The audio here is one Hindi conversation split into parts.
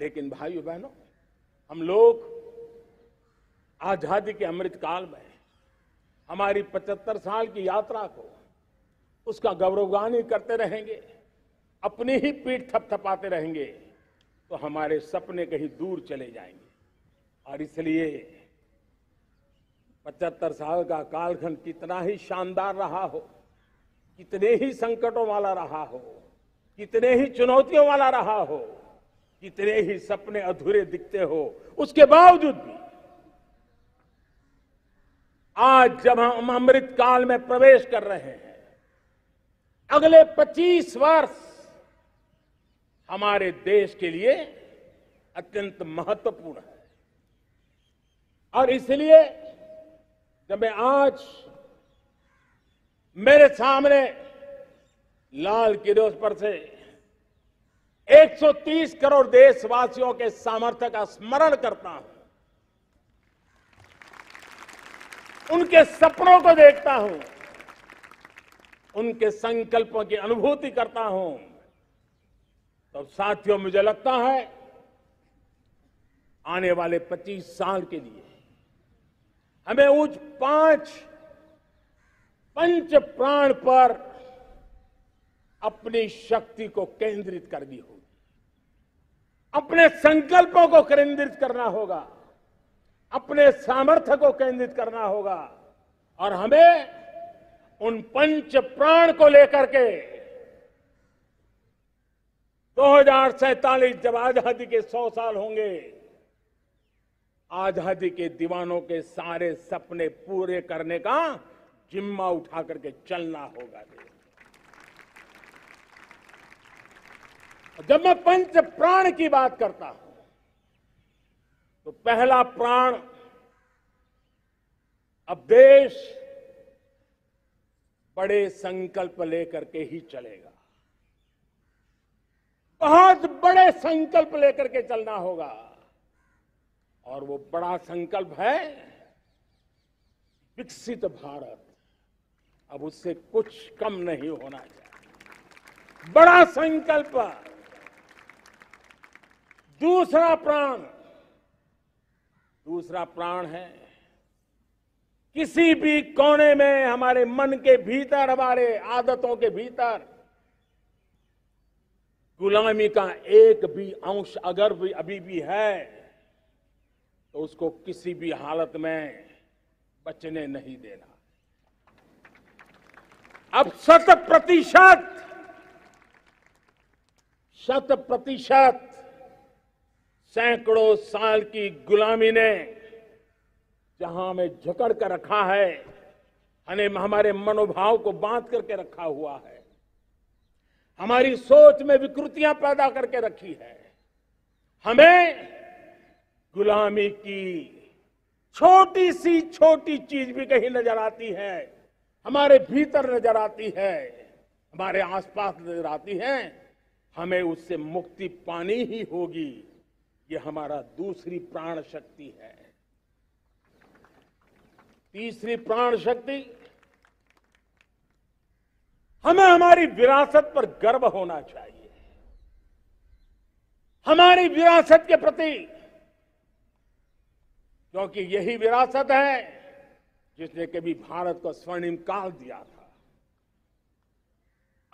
लेकिन भाइयों बहनों हम लोग आजादी के अमृत काल में हमारी 75 साल की यात्रा को उसका गौरवगान ही करते रहेंगे अपनी ही पीठ थपथपाते रहेंगे तो हमारे सपने कहीं दूर चले जाएंगे और इसलिए 75 साल का कालखंड कितना ही शानदार रहा हो कितने ही संकटों वाला रहा हो कितने ही चुनौतियों वाला रहा हो कितने ही सपने अधूरे दिखते हो उसके बावजूद भी आज जब हम अमृत काल में प्रवेश कर रहे हैं अगले 25 वर्ष हमारे देश के लिए अत्यंत महत्वपूर्ण है और इसलिए जब मैं आज मेरे सामने लाल किरोस पर से 130 करोड़ देशवासियों के सामर्थ्य का स्मरण करता हूं उनके सपनों को देखता हूं उनके संकल्पों की अनुभूति करता हूं तो साथियों मुझे लगता है आने वाले 25 साल के लिए हमें उस पांच पंच प्राण पर अपनी शक्ति को केंद्रित करनी होगी अपने संकल्पों को केंद्रित करना होगा अपने सामर्थ्य को केंद्रित करना होगा और हमें उन पंच प्राण को लेकर के दो हजार सैतालीस जब आजादी के सौ साल होंगे आजादी के दीवानों के सारे सपने पूरे करने का जिम्मा उठा करके चलना होगा जब मैं पंच प्राण की बात करता हूं तो पहला प्राण अब देश बड़े संकल्प लेकर के ही चलेगा बहुत बड़े संकल्प लेकर के चलना होगा और वो बड़ा संकल्प है विकसित भारत अब उससे कुछ कम नहीं होना चाहिए बड़ा संकल्प दूसरा प्राण दूसरा प्राण है किसी भी कोने में हमारे मन के भीतर हमारे आदतों के भीतर गुलामी का एक भी अंश अगर भी अभी भी है तो उसको किसी भी हालत में बचने नहीं देना अब शत प्रतिशत शत प्रतिशत सैकड़ों साल की गुलामी ने जहां हमें झकड़ कर रखा है हमें हमारे मनोभाव को बांध करके रखा हुआ है हमारी सोच में विकृतियां पैदा करके रखी है हमें गुलामी की छोटी सी छोटी चीज भी कहीं नजर आती है हमारे भीतर नजर आती है हमारे आसपास नजर आती है हमें उससे मुक्ति पानी ही होगी ये हमारा दूसरी प्राण शक्ति है तीसरी प्राण शक्ति हमें हमारी विरासत पर गर्व होना चाहिए हमारी विरासत के प्रति क्योंकि यही विरासत है जिसने कभी भारत को स्वर्णिम काल दिया था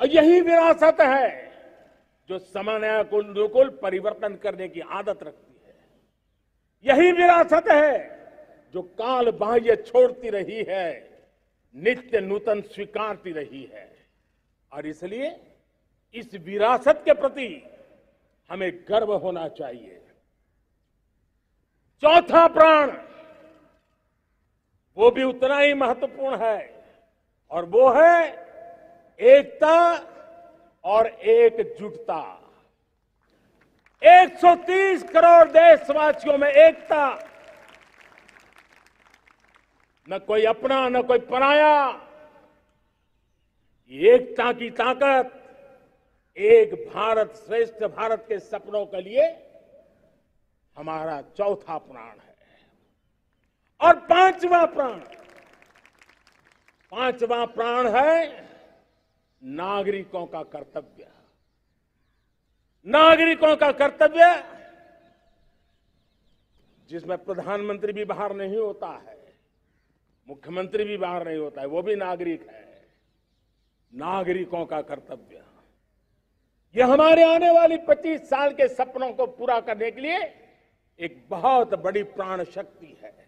और यही विरासत है जो समय को अनुकूल परिवर्तन करने की आदत रखती है यही विरासत है जो काल बाह्य छोड़ती रही है नित्य नूतन स्वीकारती रही है और इसलिए इस विरासत के प्रति हमें गर्व होना चाहिए चौथा प्राण वो भी उतना ही महत्वपूर्ण है और वो है एकता और एकजुटता 130 करोड़ देशवासियों में एकता न कोई अपना न कोई पराया एकता की ताकत एक भारत श्रेष्ठ भारत के सपनों के लिए हमारा चौथा प्राण है और पांचवा प्राण पांचवा प्राण है नागरिकों का कर्तव्य नागरिकों का कर्तव्य जिसमें प्रधानमंत्री भी बाहर नहीं होता है मुख्यमंत्री भी बाहर नहीं होता है वो भी नागरिक है नागरिकों का कर्तव्य यह हमारे आने वाली 25 साल के सपनों को पूरा करने के लिए एक बहुत बड़ी प्राण शक्ति है